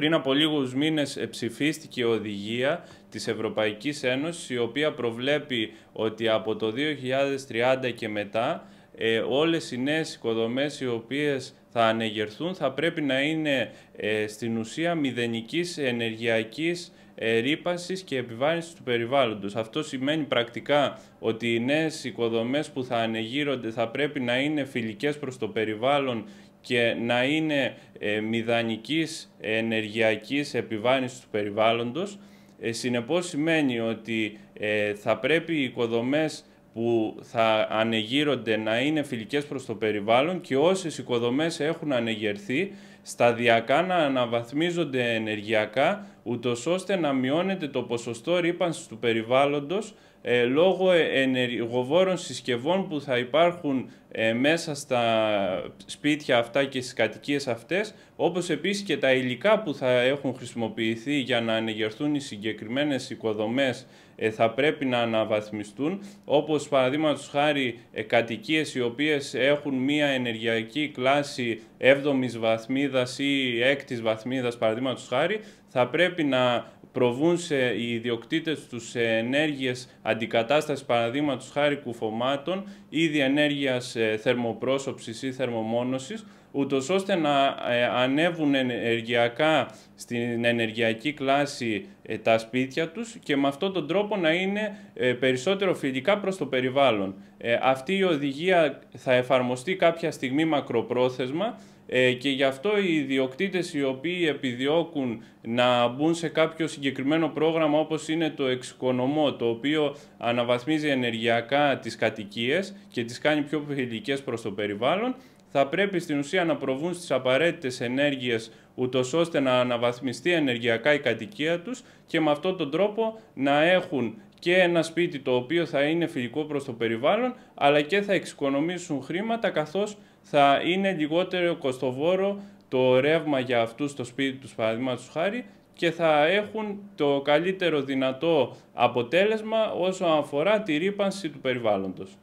πριν από λίγους μήνες ψηφίστηκε οδηγία της Ευρωπαϊκής Ένωσης η οποία προβλέπει ότι από το 2030 και μετά ε, όλες οι νέες οικοδομές οι οποίες θα ανεγερθούν θα πρέπει να είναι ε, στην ουσία μηδενικής ενεργειακής ρήπανση και επιβάρυνσης του περιβάλλοντος. Αυτό σημαίνει πρακτικά ότι οι νέες οικοδομές που θα ανεγείρονται θα πρέπει να είναι φιλικές προς το περιβάλλον και να είναι ε, μηδανικής ενεργειακής επιβάρυνσης του περιβάλλοντος. Ε, συνεπώς σημαίνει ότι ε, θα πρέπει οι οικοδομές που θα ανεγείρονται να είναι φιλικές προς το περιβάλλον και όσες οικοδομές έχουν ανεγερθεί σταδιακά να αναβαθμίζονται ενεργειακά, ούτως ώστε να μειώνεται το ποσοστό ρήπανσης του περιβάλλοντος ε, λόγω ε, ενεργοβόρων συσκευών που θα υπάρχουν ε, μέσα στα σπίτια αυτά και στις κατοικίες αυτές, όπως επίσης και τα υλικά που θα έχουν χρησιμοποιηθεί για να ανεγερθούν οι συγκεκριμένες οικοδομές θα πρέπει να αναβαθμιστούν, όπως παραδείγματος χάρη κατοικίες οι οποίες έχουν μία ενεργειακή κλάση 7ης βαθμίδας βαθμίδα ή έκτης βαθμίδας, παραδείγματος χάρη, θα πρέπει να προβούν σε, οι ιδιοκτήτες τους σε ενέργειες αντικατάστασης, παραδείγματος χάρη κουφωμάτων ή διενέργειας ε, θερμοπρόσωψης ή θερμομόνωσης, ούτως ώστε να ε, ανέβουν ενεργειακά στην ενεργειακή κλάση ε, τα σπίτια τους και με αυτόν τον τρόπο να είναι περισσότερο φιλικά προς το περιβάλλον. Αυτή η οδηγία θα εφαρμοστεί κάποια στιγμή μακροπρόθεσμα ε, και γι' αυτό οι ιδιοκτήτες οι οποίοι επιδιώκουν να μπουν σε κάποιο συγκεκριμένο πρόγραμμα όπως είναι το εξοικονομώ το οποίο αναβαθμίζει ενεργειακά τις κατοικίες και τις κάνει πιο φιλικές προς το περιβάλλον, θα πρέπει στην ουσία να προβούν στις απαραίτητες ενέργειες ούτως ώστε να αναβαθμιστεί ενεργειακά η κατοικία τους και με αυτόν τον τρόπο να έχουν και ένα σπίτι το οποίο θα είναι φιλικό προς το περιβάλλον αλλά και θα εξοικονομήσουν χρήματα καθώς θα είναι λιγότερο κοστοβόρο το ρεύμα για αυτούς στο σπίτι τους παραδείγματος χάρη και θα έχουν το καλύτερο δυνατό αποτέλεσμα όσον αφορά τη ρήπανση του περιβάλλοντος.